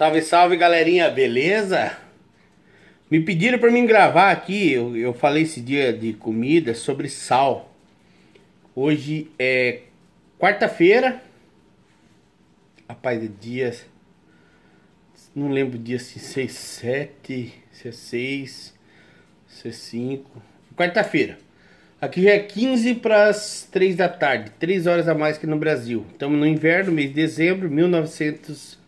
Salve, salve galerinha, beleza? Me pediram para mim gravar aqui, eu, eu, falei esse dia de comida sobre sal. Hoje é quarta-feira. Rapaz, é dia. Não lembro dia se é 7, se é 6, se é 5. Quarta-feira. Aqui já é 15 para as 3 da tarde, 3 horas a mais que no Brasil. Estamos no inverno, mês de dezembro, 1900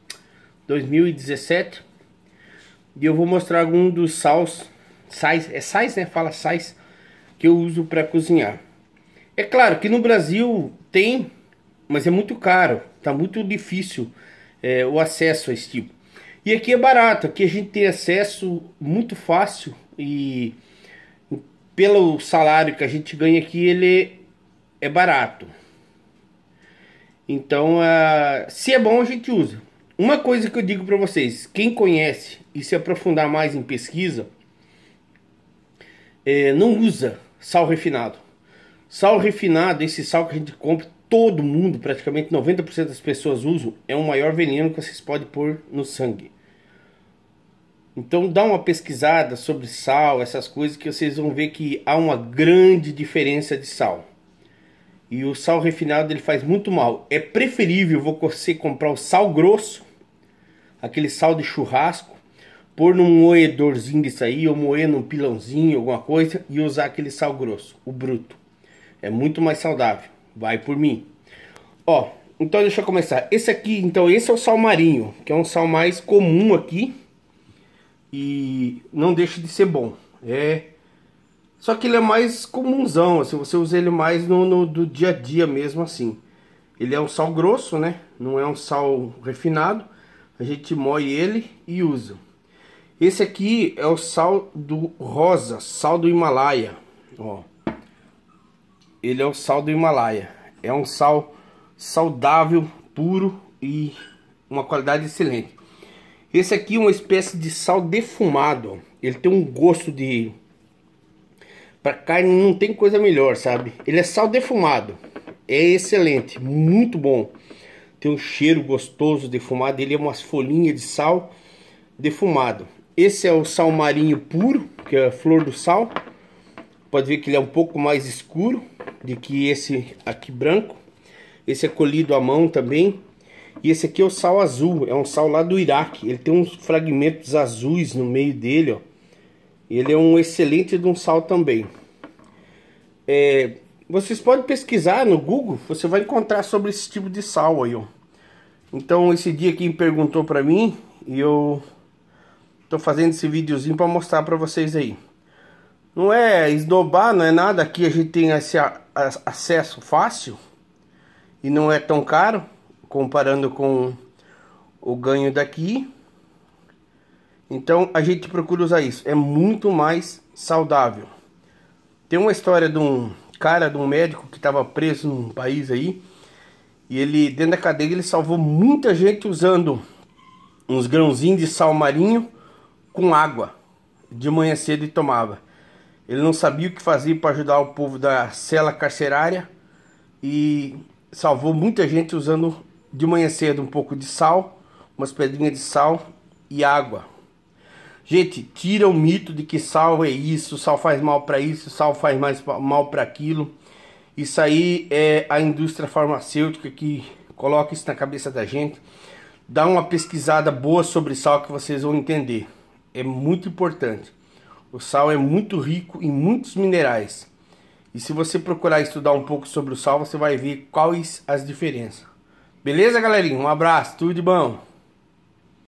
2017. E eu vou mostrar algum dos sais, sais é sais, né? Fala sais que eu uso para cozinhar. É claro que no Brasil tem, mas é muito caro, tá muito difícil é, o acesso a esse tipo. E aqui é barato, aqui a gente tem acesso muito fácil e pelo salário que a gente ganha aqui ele é barato. Então, uh, se é bom, a gente usa uma coisa que eu digo para vocês, quem conhece e se aprofundar mais em pesquisa, é, não usa sal refinado. Sal refinado, esse sal que a gente compra, todo mundo, praticamente 90% das pessoas usam, é o maior veneno que vocês podem pôr no sangue. Então dá uma pesquisada sobre sal, essas coisas que vocês vão ver que há uma grande diferença de sal. E o sal refinado ele faz muito mal. É preferível você comprar o sal grosso, aquele sal de churrasco, pôr num moedorzinho disso aí, ou moer num pilãozinho, alguma coisa, e usar aquele sal grosso, o bruto. É muito mais saudável. Vai por mim. Ó, então deixa eu começar. Esse aqui, então esse é o sal marinho, que é um sal mais comum aqui. E não deixa de ser bom. É só que ele é mais comunzão, assim, você usa ele mais no, no do dia a dia mesmo, assim. Ele é um sal grosso, né? Não é um sal refinado. A gente moe ele e usa. Esse aqui é o sal do rosa, sal do Himalaia, ó. Ele é o sal do Himalaia. É um sal saudável, puro e uma qualidade excelente. Esse aqui é uma espécie de sal defumado, ó. Ele tem um gosto de para carne não tem coisa melhor, sabe? Ele é sal defumado. É excelente, muito bom. Tem um cheiro gostoso defumado. Ele é umas folhinhas de sal defumado. Esse é o sal marinho puro, que é a flor do sal. Pode ver que ele é um pouco mais escuro do que esse aqui branco. Esse é colhido à mão também. E esse aqui é o sal azul, é um sal lá do Iraque. Ele tem uns fragmentos azuis no meio dele, ó. Ele é um excelente de um sal também. É, vocês podem pesquisar no Google, você vai encontrar sobre esse tipo de sal aí, ó. Então esse dia quem perguntou para mim e eu tô fazendo esse videozinho para mostrar para vocês aí. Não é esdobar, não é nada, aqui a gente tem esse acesso fácil e não é tão caro comparando com o ganho daqui. Então a gente procura usar isso. É muito mais saudável. Tem uma história de um cara, de um médico que estava preso num país aí. E ele, dentro da cadeia, ele salvou muita gente usando uns grãozinhos de sal marinho com água. De manhã cedo e tomava. Ele não sabia o que fazer para ajudar o povo da cela carcerária. E salvou muita gente usando de manhã cedo um pouco de sal, umas pedrinhas de sal e água. Gente, tira o mito de que sal é isso, sal faz mal para isso, sal faz mais mal para aquilo. Isso aí é a indústria farmacêutica que coloca isso na cabeça da gente. Dá uma pesquisada boa sobre sal que vocês vão entender. É muito importante. O sal é muito rico em muitos minerais. E se você procurar estudar um pouco sobre o sal, você vai ver quais as diferenças. Beleza, galerinha? Um abraço, tudo de bom.